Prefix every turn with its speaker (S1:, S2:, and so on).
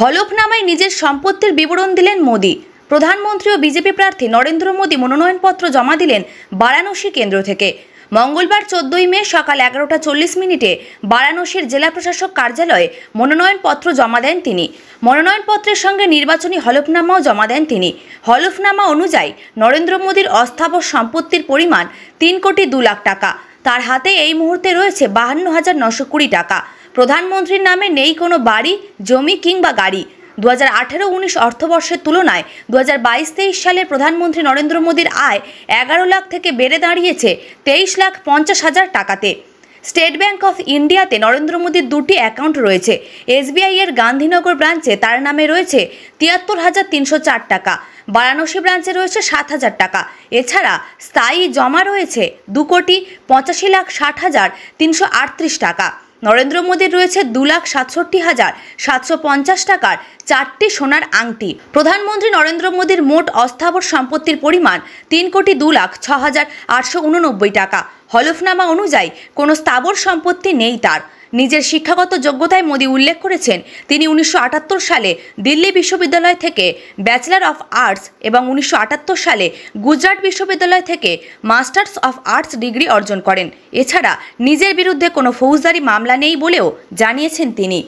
S1: হলফনামায় নিজের সম্পত্তির বিবরণ দিলেন মোদি প্রধানমন্ত্রী ও বিজেপি প্রার্থী নরেন্দ্র মোদী মনোনয়নপত্র জমা দিলেন বারাণসী কেন্দ্র থেকে মঙ্গলবার চোদ্দই মে সকাল এগারোটা চল্লিশ মিনিটে বারাণসীর জেলা প্রশাসক কার্যালয়ে মনোনয়নপত্র জমা দেন তিনি মনোনয়নপত্রের সঙ্গে নির্বাচনী হলফনামাও জমা দেন তিনি হলফনামা অনুযায়ী নরেন্দ্র মোদীর অস্থাবর সম্পত্তির পরিমাণ তিন কোটি দু লাখ টাকা তার হাতে এই মুহূর্তে রয়েছে বাহান্ন হাজার নশো কুড়ি টাকা প্রধানমন্ত্রীর নামে নেই কোনো বাড়ি জমি কিংবা গাড়ি দু হাজার আঠেরো উনিশ অর্থবর্ষের তুলনায় দু হাজার বাইশ তেইশ সালে প্রধানমন্ত্রী নরেন্দ্র মোদীর আয় এগারো লাখ থেকে বেড়ে দাঁড়িয়েছে তেইশ লাখ পঞ্চাশ হাজার টাকাতে স্টেট ব্যাংক অফ ইন্ডিয়াতে নরেন্দ্র মোদীর দুটি অ্যাকাউন্ট রয়েছে এসবিআই এর গান্ধীনগর ব্রাঞ্চে তার নামে রয়েছে তিয়াত্তর হাজার তিনশো চার টাকা বারাণসী ব্রাঞ্চে রয়েছে সাত হাজার টাকা এছাড়া স্থায়ী জমা রয়েছে দু কোটি পঁচাশি লাখ ষাট হাজার তিনশো আটত্রিশ টাকা নরেন্দ্র মোদীর রয়েছে দু লাখ সাতষট্টি হাজার সাতশো পঞ্চাশ টাকার চারটি সোনার আংটি প্রধানমন্ত্রী নরেন্দ্র মোদীর মোট অস্থাবর সম্পত্তির পরিমাণ তিন কোটি দু লাখ ছ হাজার আটশো উননব্বই টাকা হলফনামা অনুযায়ী কোনো স্থাবর সম্পত্তি নেই তার নিজের শিক্ষাগত যোগ্যতায় মোদী উল্লেখ করেছেন তিনি উনিশশো সালে দিল্লি বিশ্ববিদ্যালয় থেকে ব্যাচেলার অফ আর্টস এবং উনিশশো সালে গুজরাট বিশ্ববিদ্যালয় থেকে মাস্টার্স অফ আর্টস ডিগ্রি অর্জন করেন এছাড়া নিজের বিরুদ্ধে কোনো ফৌজদারি মামলা নেই বলেও জানিয়েছেন তিনি